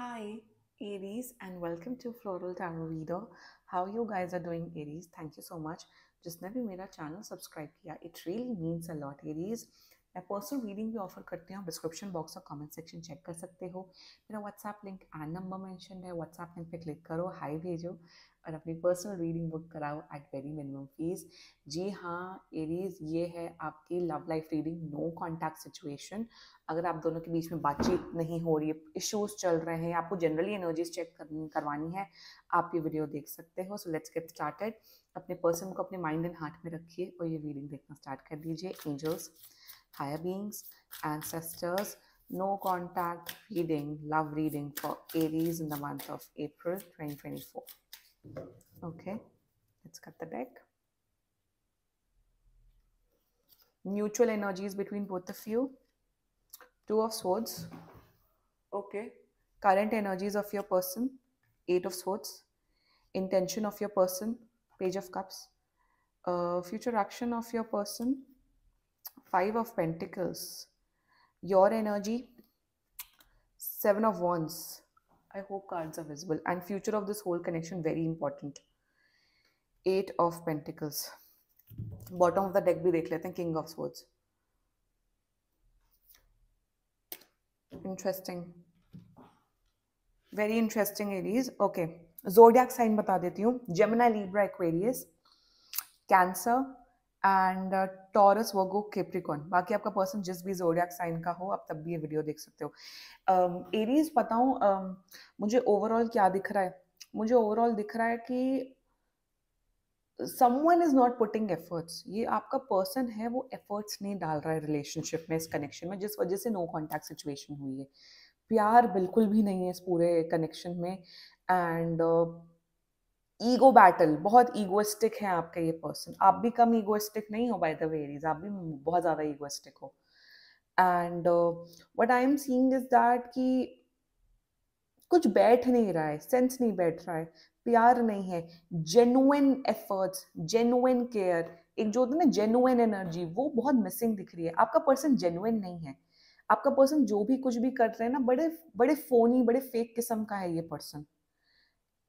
Hi Aries and welcome to Floral Tarot Reader. How you guys are doing Aries? Thank you so much. Just जिसने made मेरा channel subscribe here It really means a lot, Aries. मैं personal reading भी offer करती हूँ description box और comment section check कर सकते हो मेरा WhatsApp link and number mention है व्हाट्सएप लिंक पे क्लिक करो हाई भेजो और अपनी पर्सनल रीडिंग बुक कराओ एट वेरी मिनिमम फीस जी हाँ एरीज ये है आपकी love life reading no contact situation अगर आप दोनों के बीच में बातचीत नहीं हो रही है इश्यूज चल रहे हैं आपको जनरली एनर्जीज चेक करनी करवानी है आप ये वीडियो देख सकते हो सो लेट्स गेट स्टार्टेड अपने पर्सन को अपने माइंड एंड हार्ट में रखिए और ये रीडिंग देखना स्टार्ट कर दीजिए angels higher beings, ancestors, no contact reading, love reading for Aries in the month of April 2024. Okay, let's cut the deck. Mutual energies between both of you. Two of Swords. Okay. Current energies of your person. Eight of Swords. Intention of your person. Page of Cups. Uh, future action of your person. Five of Pentacles, your energy, Seven of Wands. I hope cards are visible. And future of this whole connection, very important. Eight of Pentacles. Bottom of the deck Be देख लेते King of Swords. Interesting. Very interesting, Aries. Okay. Zodiac sign. Bata deti hu. Gemini, Libra, Aquarius, Cancer. And Taurus Virgo Capricorn बाकी आपका person जिस भी जोडियाक sign का हो आप तब भी ये वीडियो देख सकते हो एरीज um, बताऊँ um, मुझे ओवरऑल क्या दिख रहा है मुझे ओवरऑल दिख रहा है कि someone is not putting efforts ये आपका पर्सन है वो एफर्ट्स नहीं डाल रहा है रिलेशनशिप में इस कनेक्शन में जिस वजह से नो कॉन्टैक्ट सिचुएशन हुई है प्यार बिल्कुल भी नहीं है इस पूरे कनेक्शन में एंड uh, ईगो बैटल बहुत ईगोइस्टिक है आपका ये पर्सन आप भी कम ईगोइस्टिक नहीं हो बाय द वेरीज आप भी बहुत ज़्यादा ईगोइस्टिक हो and what I am seeing is that कि कुछ बैठ नहीं रहा है सेंस नहीं बैठ रहा है प्यार नहीं है जेनुइन एफर्ट्स जेनुइन केयर एक जो होता है ना जेनुइन एनर्जी वो बहुत मिसिंग दिख रही है आपका पर्सन जेनुइन नहीं है आपका पर्सन जो भी कुछ भी कर रहे हैं ना बड़े बड़े फोनी बड़े फेक किस्म का है ये person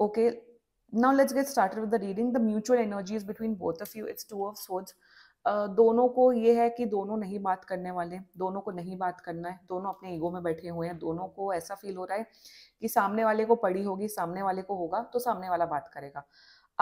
okay okay? Now let's get started with the reading the mutual energy is between both of you it's two of swords दोनों को ये है कि दोनों नहीं बात करने वाले दोनों को नहीं बात करना है दोनों अपने ईगो में बैठे हुए हैं दोनों को ऐसा फील हो रहा है कि सामने वाले को पड़ी होगी सामने वाले को होगा तो सामने वाला बात करेगा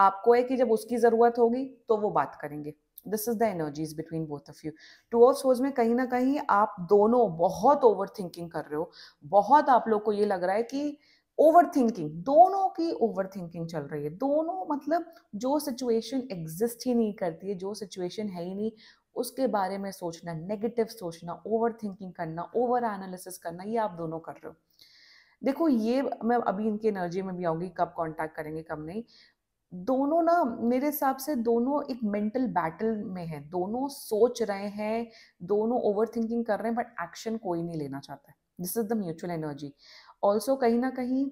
आपको है कि जब उसकी ज़रूरत होगी तो वो बात करेंगे this is the energies between both of you two of सोज में कहीं ना कहीं आप दोनों बहुत ओवर थिंकिंग कर रहे हो बहुत आप लोग को ये लग रहा है कि ओवरथिंकिंग दोनों की ओवरथिंकिंग चल रही है दोनों मतलब जो सिचुएशन एग्जिस्ट ही नहीं करती है जो सिचुएशन है ही नहीं उसके बारे में सोचना नेगेटिव सोचना ओवर थिंकिंग करना ओवर एनालिसिस करना ये आप दोनों कर रहे हो देखो ये मैं अभी इनकी एनर्जी में भी आऊंगी कब कांटेक्ट करेंगे कब नहीं दोनों ना मेरे हिसाब से दोनों एक मेंटल बैटल में है दोनों सोच रहे हैं दोनों ओवर थिंकिंग कर रहे हैं बट एक्शन कोई नहीं लेना चाहता है this is the mutual energy also कहीं ना कहीं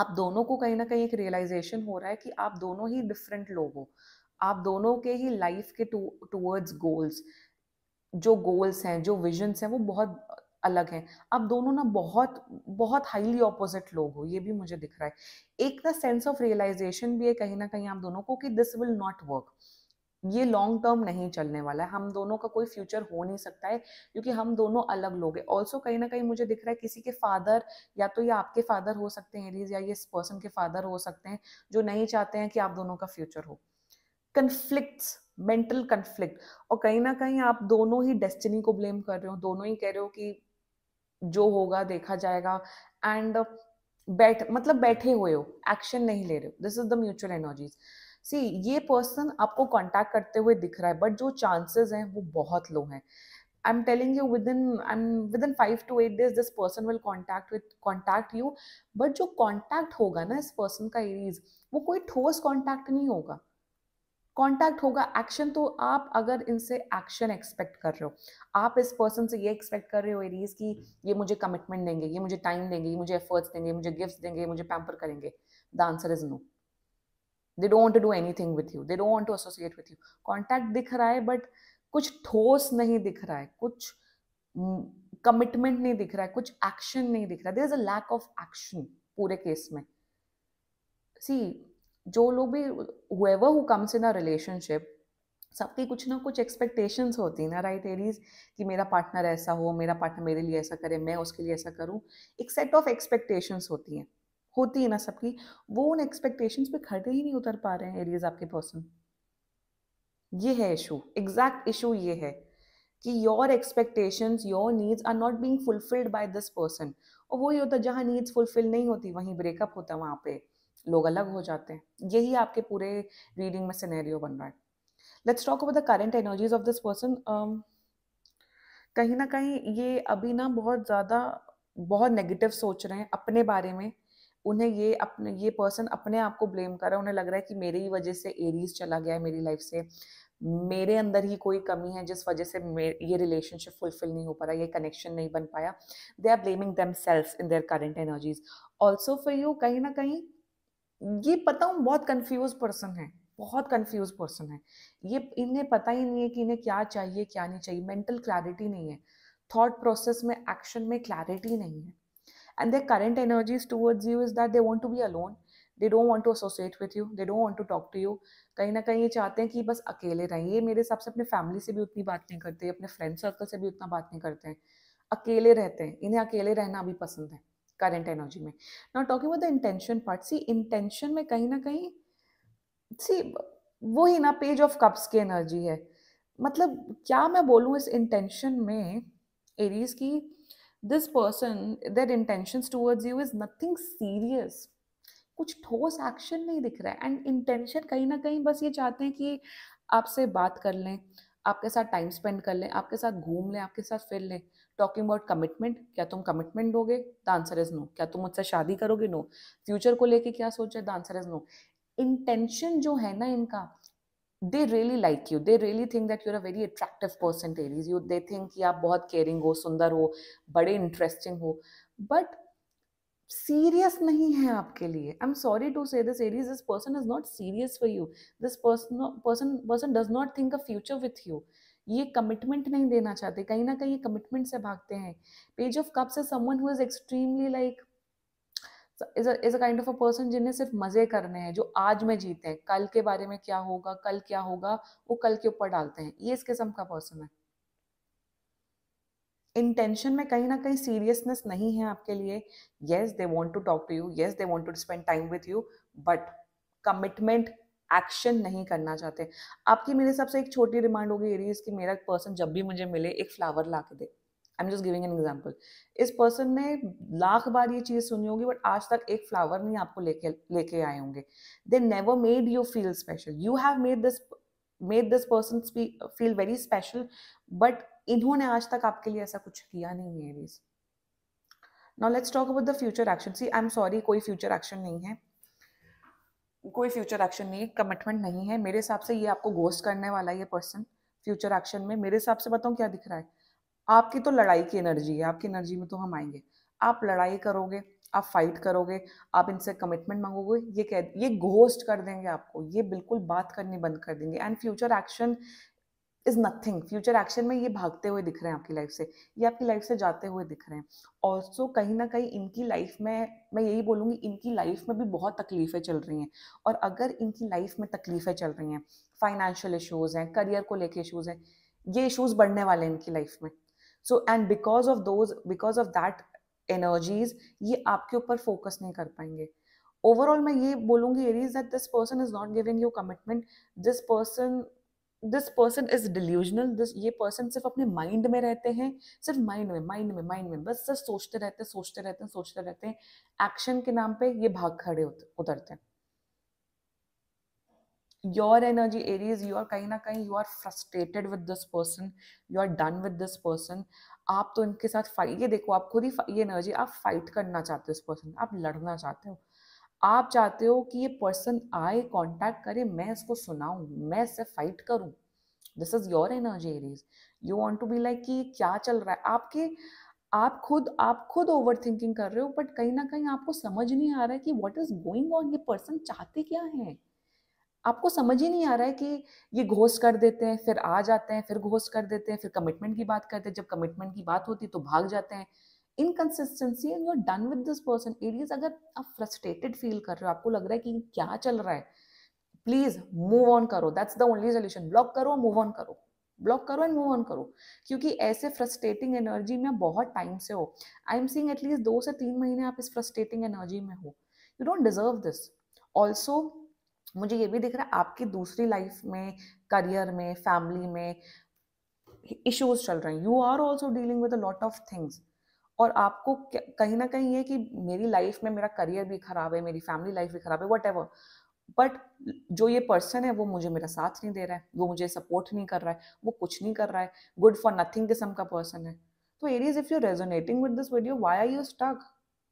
आप दोनों को कहीं ना कहीं एक रियलाइजेशन हो रहा है कि आप दोनों ही डिफरेंट लोग हो आप दोनों के ही लाइफ के टूवर्ड्स गोल्स जो गोल्स हैं जो विजन्स हैं वो बहुत अलग हैं आप दोनों ना बहुत बहुत हाईली ऑपोजिट लोग हो ये भी मुझे दिख रहा है एक ना सेंस ऑफ रियलाइजेशन भी है कहीं ना कहीं आप दोनों को कि दिस विल नॉट वर्क ये लॉन्ग टर्म नहीं चलने वाला है हम दोनों का कोई फ्यूचर हो नहीं सकता है क्योंकि हम दोनों अलग लोग हैं ऑल्सो कहीं ना कहीं मुझे दिख रहा है किसी के फादर या तो ये आपके फादर हो सकते हैं एरीज या ये पर्सन के फादर हो सकते हैं जो नहीं चाहते हैं कि आप दोनों का फ्यूचर हो कन्फ्लिक्ट मेंटल कन्फ्लिक्ट और कहीं ना कहीं आप दोनों ही डेस्टिनी को ब्लेम कर रहे हो दोनों ही कह रहे हो कि जो होगा देखा जाएगा एंड बैठ मतलब बैठे हुए हो एक्शन नहीं ले रहे हो this is the mutual energies see ये पर्सन आपको कॉन्टेक्ट करते हुए दिख रहा है बट जो चांसेस हैं वो बहुत लो हैं I am telling you within I am within five two eight days this person will contact with contact you but जो कॉन्टैक्ट होगा ना इस पर्सन का एरीज वो कोई ठोस कॉन्टैक्ट नहीं होगा कॉन्टैक्ट होगा एक्शन तो आप अगर इनसे एक्शन एक्सपेक्ट कर रहे हो आप इस पर्सन से ये एक्सपेक्ट कर रहे हो एरीज की ये मुझे कमिटमेंट देंगे ये मुझे टाइम देंगे ये मुझे एफर्ट्स देंगे मुझे गिफ्ट देंगे मुझे पैम्पर करेंगे the answer is no they don't want to do anything with you they don't want to associate with you contact दिख रहा है बट कुछ ठोस नहीं दिख रहा है कुछ कमिटमेंट नहीं दिख रहा है कुछ एक्शन नहीं दिख रहा है there is a lack of action पूरे केस में सी जो लोग भी whoever who comes in a relationship सबकी कुछ ना कुछ एक्सपेक्टेशंस होती है ना राइट एरीज कि मेरा पार्टनर ऐसा हो मेरा पार्टनर मेरे लिए ऐसा करे मैं उसके लिए ऐसा करूं एक सेट ऑफ एक्सपेक्टेशंस होती हैं होती है ना सबकी वो उन एक्सपेक्टेशंस पे खड़े ही नहीं उतर पा रहे हैं एरियाज आपके पर्सन ये है इशू एग्जैक्ट इशू ये है कि your expectations your needs are not being fulfilled by this person और वही होता जहाँ नीड्स फुलफिल नहीं होती वहीं ब्रेकअप होता है वहाँ पे लोग अलग हो जाते हैं यही आपके पूरे रीडिंग में सिनेरियो बन रहा है let's talk about the current energies of this person कहीं ना कहीं ये अभी ना बहुत ज़्यादा बहुत नेगेटिव सोच रहे हैं अपने बारे में उन्हें ये अपने ये पर्सन अपने आप को ब्लेम कर रहा है उन्हें लग रहा है कि मेरी ही वजह से एरीज चला गया है मेरी लाइफ से मेरे अंदर ही कोई कमी है जिस वजह से ये रिलेशनशिप फुलफिल नहीं हो पा रहा ये कनेक्शन नहीं बन पाया they are blaming themselves in their current energies also for you कहीं ना कहीं ये पता हूँ बहुत कन्फ्यूज पर्सन है बहुत कन्फ्यूज पर्सन है ये इन्हें पता ही नहीं है कि इन्हें क्या चाहिए क्या नहीं चाहिए मेंटल क्लैरिटी नहीं है थॉट प्रोसेस में एक्शन में क्लैरिटी नहीं है and their current energies towards you is that they want to be alone they don't want to associate with you they don't want to talk to you कहीं ना कहीं ये चाहते हैं कि बस अकेले रहें ये मेरे हिसाब से अपने फैमिली से भी उतनी बात नहीं करते अपने फ्रेंड सर्कल से भी उतना बात नहीं करते हैं अकेले रहते हैं इन्हें अकेले रहना भी पसंद है करेंट एनर्जी में not talking about the intention part see intention में कहीं ना कहीं सी वो ही ना पेज ऑफ कप्स की एनर्जी है मतलब क्या मैं बोलूँ इस इंटेंशन में एरीज की this person their intention towards you is nothing serious कुछ ठोस एक्शन नहीं दिख रहा है एंड इंटेंशन कहीं ना कहीं बस ये चाहते हैं कि आपसे बात कर लें आपके साथ टाइम स्पेंड कर लें आपके साथ घूम लें आपके साथ फिर लें टॉकिंग अबाउट कमिटमेंट क्या तुम कमिटमेंट दोगे द आंसर इज नो क्या तुम मुझसे शादी करोगे नो no. फ्यूचर को लेके क्या सोचे the answer is no intention जो है ना इनका they really like you they really think that you're a very attractive person Aries you they think कि आप बहुत केयरिंग हो सुंदर हो बड़े इंटरेस्टिंग हो बट सीरियस नहीं है आपके लिए I am sorry to say this Aries this person is not serious for you this person person does not think a future with you ये कमिटमेंट नहीं देना चाहते कहीं ना कहीं ये कमिटमेंट से भागते हैं page of cups is someone who is extremely like is a kind of a person जिन्हें सिर्फ मजे करने हैं जो आज में जीते हैं कल के बारे में क्या होगा कल क्या होगा वो कल के ऊपर डालते हैं ये इस किस्म का पर्सन है इंटेंशन में कहीं ना कहीं सीरियसनेस नहीं है आपके लिए yes they want to talk to you yes they want to spend time with you but commitment action नहीं करना चाहते आपकी मेरे हिसाब से एक छोटी डिमांड होगी एरीज कि मेरा पर्सन जब भी मुझे मिले एक फ्लावर ला के दे I am just giving an example इस पर्सन ने लाख बार ये चीज़ सुनी होगी बट आज तक एक फ्लावर नहीं आपको लेके लेके आए होंगे they never made you feel special you have made this made this person feel very special but इन्होंने आज तक आपके लिए ऐसा कुछ किया नहीं है Aries now let's talk about the future action see I am sorry कोई फ्यूचर एक्शन नहीं है कोई फ्यूचर एक्शन नहीं है कमिटमेंट नहीं है मेरे हिसाब से ये आपको गोस्ट करने वाला है ये पर्सन फ्यूचर एक्शन में मेरे हिसाब से बताऊँ क्या दिख रहा है आपकी तो लड़ाई की एनर्जी है आपकी एनर्जी में तो हम आएंगे आप लड़ाई करोगे आप फाइट करोगे आप इनसे कमिटमेंट मांगोगे ये कह ये घोस्ट कर देंगे आपको ये बिल्कुल बात करनी बंद कर देंगे and future action is nothing future action में ये भागते हुए दिख रहे हैं आपकी लाइफ से ये आपकी लाइफ से जाते हुए दिख रहे हैं ऑल्सो कहीं ना कहीं इनकी लाइफ में मैं यही बोलूंगी इनकी लाइफ में भी बहुत तकलीफ़ें चल रही हैं और अगर इनकी लाइफ में तकलीफ़ें चल रही हैं फाइनेंशियल इशूज़ हैं करियर को लेके इशूज़ हैं ये इशूज़ बढ़ने वाले हैं इनकी लाइफ में so and because of those because of that energies ये आपके ऊपर फोकस नहीं कर पाएंगे ओवरऑल मैं ये बोलूंगी Aries that this person is not giving you commitment this person this person is delusional this ये पर्सन सिर्फ अपने माइंड में रहते हैं सिर्फ माइंड में माइंड में माइंड में बस सिर्फ सोचते रहते हैं सोचते रहते हैं सोचते रहते हैं एक्शन के नाम पे ये भाग खड़े उतरते हैं your energy aries you are कहीं ना कहीं you are frustrated with this person you are done with this person आप तो इनके साथ फाइट ये देखो आप खुद ही ये एनर्जी आप फाइट करना चाहते हो इस पर्सन आप लड़ना चाहते हो आप चाहते हो कि ये पर्सन आए कांटेक्ट करे मैं इसको सुनाऊं मैं इससे फाइट करूँ this is your energy Aries you want to be like कि क्या चल रहा है आपके आप खुद आप खुद ओवर थिंकिंग कर रहे हो बट कहीं ना कहीं आपको समझ नहीं आ रहा है कि व्हाट इज गोइंग ऑन ये पर्सन चाहते क्या हैं आपको समझ ही नहीं आ रहा है कि ये घोष कर देते हैं फिर आ जाते हैं फिर घोष कर देते हैं फिर कमिटमेंट की बात करते हैं जब कमिटमेंट की बात होती है तो भाग जाते हैं inconsistency and you are done with this person Aries अगर आप फ्रस्ट्रेटेड फील कर रहे हो आपको लग रहा है कि क्या चल रहा है प्लीज मूव ऑन करो that's the only solution block करो मूव ऑन करो ब्लॉक करो एंड मूव ऑन करो क्योंकि ऐसे फ्रस्ट्रेटिंग एनर्जी में बहुत टाइम से हो आई एम सींग एटलीस्ट दो से तीन महीने आप इस फ्रस्ट्रेटिंग एनर्जी में हो you don't deserve this also मुझे ये भी दिख रहा है आपकी दूसरी लाइफ में करियर में फैमिली में इश्यूज चल रहे हैं you are also dealing with a lot of things और आपको कहीं ना कहीं ये कि मेरी लाइफ में मेरा करियर भी खराब है मेरी फैमिली लाइफ भी खराब है वट एवर बट जो ये पर्सन है वो मुझे मेरा साथ नहीं दे रहा है वो मुझे सपोर्ट नहीं कर रहा है वो कुछ नहीं कर रहा है गुड फॉर नथिंग किस्म का पर्सन है तो Aries if you resonating with this video why are you stuck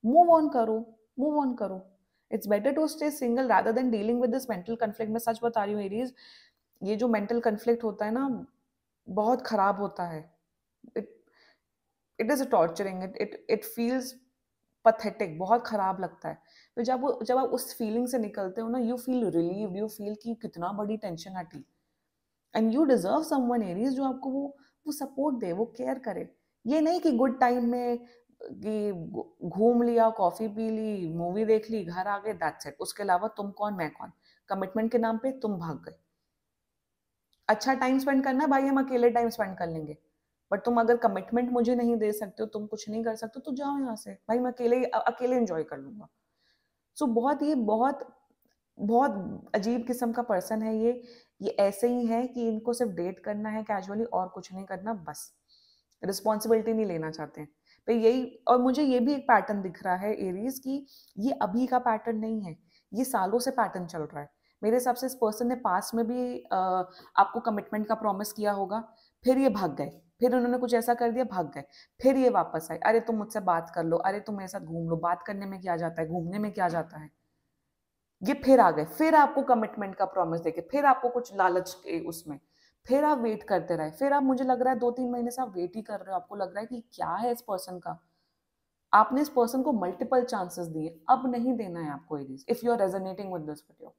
move on करो मूव ऑन करो it's better to stay single rather than dealing with this mental conflict मैं सच बता रही हूँ एरीज ये जो मेंटल कन्फ्लिक्ट होता है ना बहुत ख़राब होता है it it is torturing it it it feels pathetic बहुत ख़राब लगता है तो जब वो जब आप उस फीलिंग से निकलते हो ना you feel relieve you feel कि कितना बड़ी टेंशन हटी and you deserve someone Aries जो आपको वो वो सपोर्ट दे वो केयर करे ये नहीं कि गुड टाइम में कि घूम लिया कॉफ़ी पी ली मूवी देख ली घर आ गए दैट्स इट उसके अलावा तुम कौन मैं कौन कमिटमेंट के नाम पे तुम भाग गए अच्छा टाइम स्पेंड करना है भाई हम अकेले टाइम स्पेंड कर लेंगे बट तुम अगर कमिटमेंट मुझे नहीं दे सकते हो तुम कुछ नहीं कर सकते तो जाओ यहाँ से भाई मैं अकेले अकेले इंजॉय कर लूंगा सो so, बहुत ये बहुत बहुत अजीब किस्म का पर्सन है ये ये ऐसे ही है कि इनको सिर्फ डेट करना है कैजुअली और कुछ नहीं करना बस रिस्पॉन्सिबिलिटी नहीं लेना चाहते हैं तो यही और मुझे ये भी एक पैटर्न दिख रहा है एरीज की ये अभी का पैटर्न नहीं है ये सालों से पैटर्न चल रहा है मेरे हिसाब से इस पर्सन ने पास में भी आ, आपको कमिटमेंट का प्रॉमिस किया होगा फिर ये भाग गए फिर उन्होंने कुछ ऐसा कर दिया भाग गए फिर ये वापस आए अरे तुम मुझसे बात कर लो अरे तुम मेरे साथ घूम लो बात करने में क्या जाता है घूमने में क्या जाता है ये फिर आ गए फिर आपको कमिटमेंट का प्रॉमिस देके फिर आपको कुछ लालच के उसमें फिर आप वेट करते रहे फिर आप मुझे लग रहा है दो तीन महीने से आप वेट ही कर रहे हो आपको लग रहा है कि क्या है इस पर्सन का आपने इस पर्सन को मल्टीपल चांसेस दिए अब नहीं देना है आपको Aries if you are resonating with this video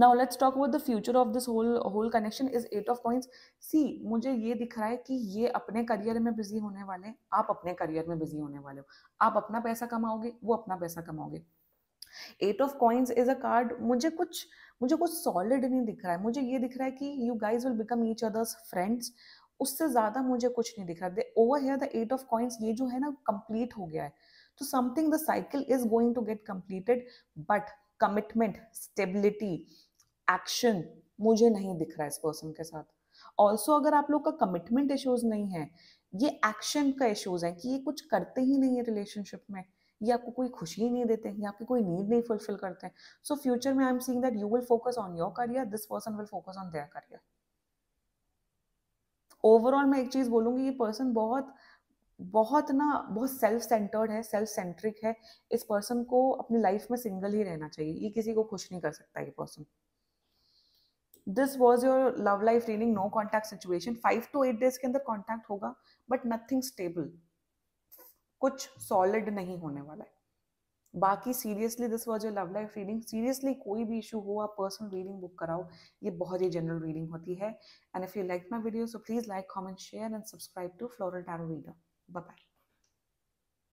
now let's talk about the future of this whole whole connection is eight of points see मुझे ये दिख रहा है कि ये अपने करियर में बिजी होने वाले हैं आप अपने करियर में बिजी होने वाले हो आप अपना पैसा कमाओगे वो अपना पैसा कमाओगे eight of coins is a card मुझे कुछ मुझे कुछ सॉलिड नहीं दिख रहा है मुझे ये दिख रहा है कि you guys will become each others friends उससे ज़्यादा मुझे कुछ नहीं दिख रहा है over here the eight of coins ये जो है ना कंप्लीट हो गया है तो something the cycle is going to get completed but commitment stability action मुझे नहीं दिख रहा है इस पर्सन के साथ ऑल्सो अगर आप लोग का कमिटमेंट इश्यूज नहीं है ये एक्शन का इश्यूज है कि ये कुछ करते ही नहीं है रिलेशनशिप में ये आपको कोई खुशी नहीं देते ये आपकी कोई नीड नहीं फुलफिल करते सो फ्यूचर में I am seeing that you will focus on your career this person will focus on their career overall मैं एक चीज़ बोलूंगी ये पर्सन बहुत बहुत ना बहुत सेल्फ सेंटर्ड है सेल्फ सेंट्रिक है इस पर्सन को अपनी लाइफ में सिंगल ही रहना चाहिए ये किसी को खुश नहीं कर सकता ये person this was your love life reading no contact situation five two eight days के अंदर कॉन्टैक्ट होगा बट नथिंग स्टेबल कुछ सॉलिड नहीं होने वाला है बाकी seriously this was your love life reading seriously कोई भी इशू हो आप पर्सनल रीडिंग बुक कराओ ये बहुत ही जनरल रीडिंग होती है and if you like my video so please like comment share and subscribe to floral tarot reader bye